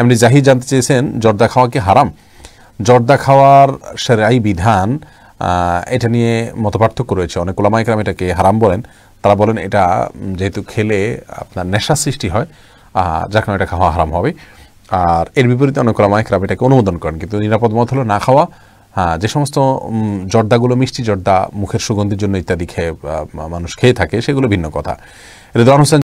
এমনি জাহি জানতে চেয়েছেন জর্দা খাওয়া কি হারাম জর্দা খাওয়ার সেরাই বিধান এটা নিয়ে মতপার্থক্য রয়েছে অনেক ওলামাইকরাম এটাকে হারাম বলেন তারা বলেন এটা যেহেতু খেলে আপনার নেশা সৃষ্টি হয় যার কারণে এটা খাওয়া হারাম হবে আর এর বিপরীতে অনেক ওলামাইকরাম এটাকে অনুমোদন করেন কিন্তু নিরাপদ মত হলো না খাওয়া হ্যাঁ যে সমস্ত জর্দাগুলো মিষ্টি জর্দা মুখের সুগন্ধির জন্য ইত্যাদি খেয়ে মানুষ খেয়ে থাকে সেগুলো ভিন্ন কথা রেদওয়ান হোসেন